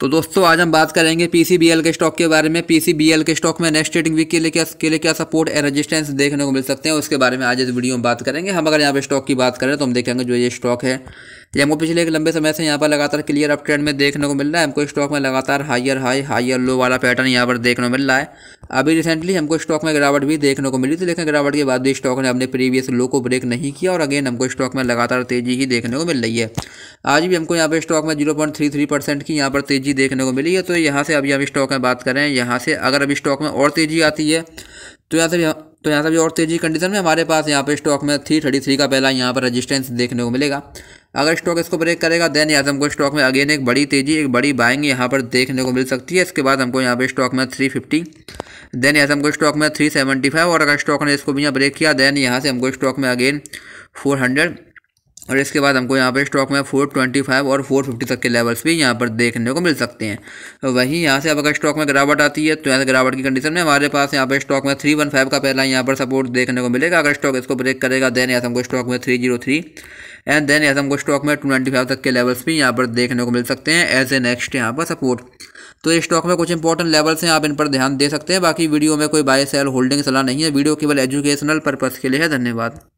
तो दोस्तों आज हम बात करेंगे पीसीबीएल के स्टॉक के बारे में पीसीबीएल के स्टॉक में नेक्स्ट ट्रेडिंग वीक के लिए क्या के लिए क्या सपोर्ट एंड रेजिस्टेंस देखने को मिल सकते हैं उसके बारे में आज इस वीडियो में बात करेंगे हम अगर यहाँ पे स्टॉक की बात करें तो हम देखेंगे जो ये स्टॉक है ये हमको पिछले एक लंबे समय से यहाँ पर लगातार क्लियर अप ट्रेंड में देखने को मिल रहा है हमको स्टॉक में लगातार हाइयर हाई हाइयर लो वाला पैटर्न यहाँ पर देखने को मिल रहा है अभी रिसेंटली हमको स्टॉक में गिरावट भी देखने को मिली थी लेकिन गिरावट के बाद भी स्टॉक ने अपने प्रीवियस लो को ब्रेक नहीं किया और अगेन हमको स्टॉक में लगातार तेजी ही देखने को मिल रही है आज भी हमको यहाँ पे स्टॉक में zero point three three percent की यहाँ पर तेज़ी देखने को मिली है तो यहाँ से अभी हम स्टॉक में बात करें यहाँ से अगर अभी स्टॉक में और तेज़ी आती है तो यहाँ से भी तो यहाँ से भी और तेज़ी कंडीशन में हमारे पास यहाँ पे स्टॉक में थ्री थर्टी थ्री का पहला यहाँ पर रजिस्टेंस देखने को मिलेगा अगर स्टॉक इसको ब्रेक करेगा देन यहाँ से हमको स्टॉक में अगेन एक बड़ी तेज़ी एक बड़ी बाइंग यहाँ पर देखने को मिल सकती है इसके बाद हमको यहाँ पे स्टॉक में थ्री फिफ्टी देन यहाँ से हमको स्टॉक में थ्री सेवेंटी फाइव और अगर स्टॉक ने इसको भी यहाँ ब्रेक किया देन यहाँ से हमको स्टॉक में अगेन फोर हंड्रेड और इसके बाद हमको यहाँ पर स्टॉक में 425 और 450 तक के लेवल्स भी यहाँ पर देखने को मिल सकते हैं तो वहीं यहाँ से अब अगर स्टॉक में गिरावट आती है तो यहाँ से गिरावट की कंडीशन में हमारे पास यहाँ पर स्टॉक में 315 का पहला यहाँ पर सपोर्ट देखने को मिलेगा अगर स्टॉक इसको ब्रेक करेगा देन यहाँ हमको स्टॉक में 303 एंड देन यहाँ हमको स्टॉक में टू तक के लेवल्स भी यहाँ पर देखने को मिल सकते हैं एज ए नेक्स्ट यहाँ पर सपोर्ट तो इस स्टॉक में कुछ इंपॉर्टेंट लेवल्स हैं आप इन पर ध्यान दे सकते हैं बाकी वीडियो में कोई बाय सेल होल्डिंग सलाह नहीं है वीडियो केवल एजुकेशनल पर्पज़ के लिए है धन्यवाद